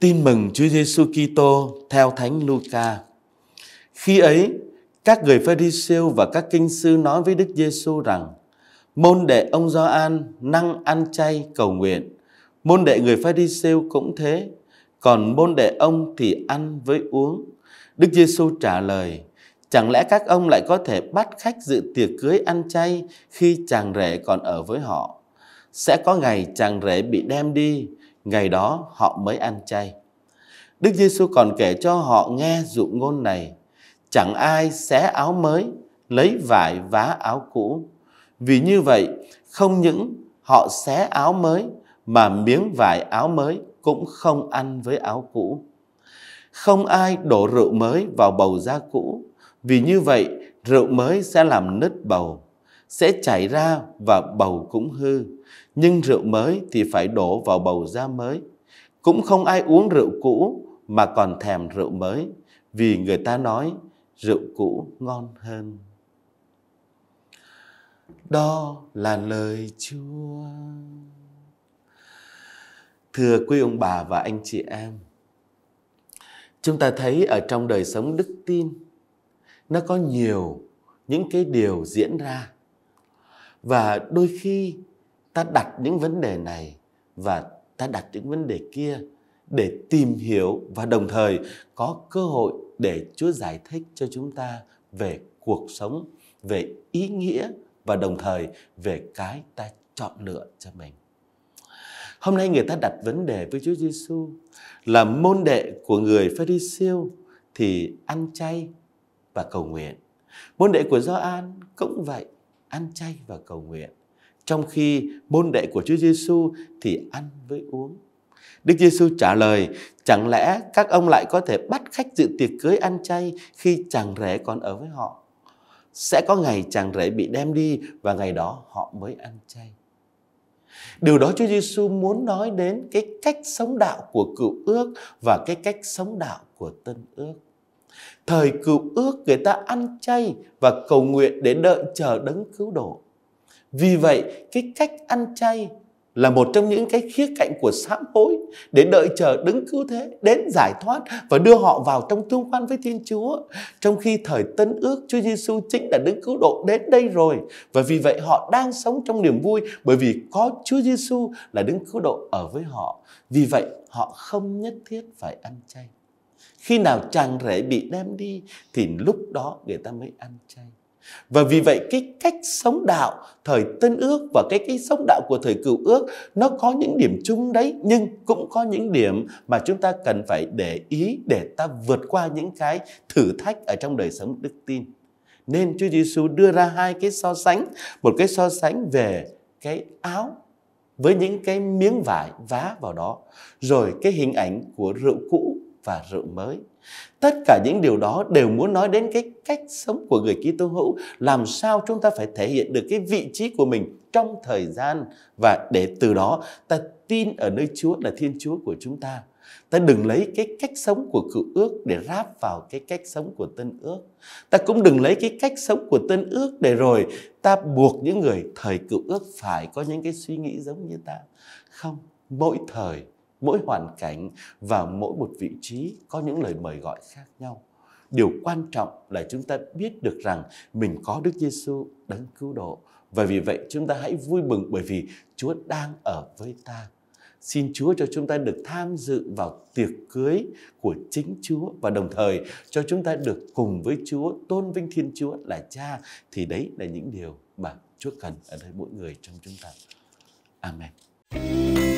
Tin mừng Chúa Giêsu Kitô theo Thánh Luca. Khi ấy, các người Pharisêu và các kinh sư nói với Đức Giêsu rằng: Môn đệ ông Gioan năng ăn chay cầu nguyện, môn đệ người Pharisêu cũng thế, còn môn đệ ông thì ăn với uống. Đức Giêsu trả lời: Chẳng lẽ các ông lại có thể bắt khách dự tiệc cưới ăn chay khi chàng rể còn ở với họ? Sẽ có ngày chàng rể bị đem đi, ngày đó họ mới ăn chay. Đức Giêsu còn kể cho họ nghe dụ ngôn này: chẳng ai xé áo mới lấy vải vá áo cũ, vì như vậy không những họ xé áo mới mà miếng vải áo mới cũng không ăn với áo cũ. Không ai đổ rượu mới vào bầu da cũ, vì như vậy rượu mới sẽ làm nứt bầu sẽ chảy ra và bầu cũng hư. Nhưng rượu mới thì phải đổ vào bầu da mới. Cũng không ai uống rượu cũ mà còn thèm rượu mới, vì người ta nói rượu cũ ngon hơn. Đó là lời Chúa. Thưa quý ông bà và anh chị em, chúng ta thấy ở trong đời sống đức tin nó có nhiều những cái điều diễn ra và đôi khi ta đặt những vấn đề này và ta đặt những vấn đề kia để tìm hiểu và đồng thời có cơ hội để Chúa giải thích cho chúng ta về cuộc sống, về ý nghĩa và đồng thời về cái ta chọn lựa cho mình. Hôm nay người ta đặt vấn đề với Chúa Giêsu là môn đệ của người pha siêu thì ăn chay và cầu nguyện. Môn đệ của Gioan cũng vậy, ăn chay và cầu nguyện. Trong khi môn đệ của Chúa Giêsu thì ăn với uống. Đức Giêsu trả lời, chẳng lẽ các ông lại có thể bắt khách dự tiệc cưới ăn chay khi chàng rể còn ở với họ? Sẽ có ngày chàng rể bị đem đi và ngày đó họ mới ăn chay. Điều đó Chúa Giêsu muốn nói đến cái cách sống đạo của cựu ước và cái cách sống đạo của tân ước. Thời cựu ước người ta ăn chay và cầu nguyện để đợi chờ đấng cứu độ. Vì vậy, cái cách ăn chay là một trong những cái khía cạnh của sám hối để đợi chờ đấng cứu thế đến giải thoát và đưa họ vào trong tương quan với Thiên Chúa. Trong khi thời Tân ước Chúa Giêsu chính là đấng cứu độ đến đây rồi và vì vậy họ đang sống trong niềm vui bởi vì có Chúa Giêsu là đấng cứu độ ở với họ. Vì vậy họ không nhất thiết phải ăn chay. Khi nào chàng rể bị đem đi thì lúc đó người ta mới ăn chay. Và vì vậy cái cách sống đạo thời tân ước và cái cách sống đạo của thời cựu ước nó có những điểm chung đấy nhưng cũng có những điểm mà chúng ta cần phải để ý để ta vượt qua những cái thử thách ở trong đời sống đức tin. Nên Chúa Giêsu đưa ra hai cái so sánh, một cái so sánh về cái áo với những cái miếng vải vá vào đó, rồi cái hình ảnh của rượu cũ và rượu mới. Tất cả những điều đó đều muốn nói đến cái cách sống của người Kitô hữu, làm sao chúng ta phải thể hiện được cái vị trí của mình trong thời gian và để từ đó ta tin ở nơi Chúa là Thiên Chúa của chúng ta. Ta đừng lấy cái cách sống của cựu ước để ráp vào cái cách sống của tân ước. Ta cũng đừng lấy cái cách sống của tân ước để rồi ta buộc những người thời cựu ước phải có những cái suy nghĩ giống như ta. Không, mỗi thời mỗi hoàn cảnh và mỗi một vị trí có những lời mời gọi khác nhau. Điều quan trọng là chúng ta biết được rằng mình có Đức Giêsu đấng cứu độ và vì vậy chúng ta hãy vui mừng bởi vì Chúa đang ở với ta. Xin Chúa cho chúng ta được tham dự vào tiệc cưới của chính Chúa và đồng thời cho chúng ta được cùng với Chúa tôn vinh Thiên Chúa là Cha thì đấy là những điều mà Chúa cần ở đây mỗi người trong chúng ta. Amen.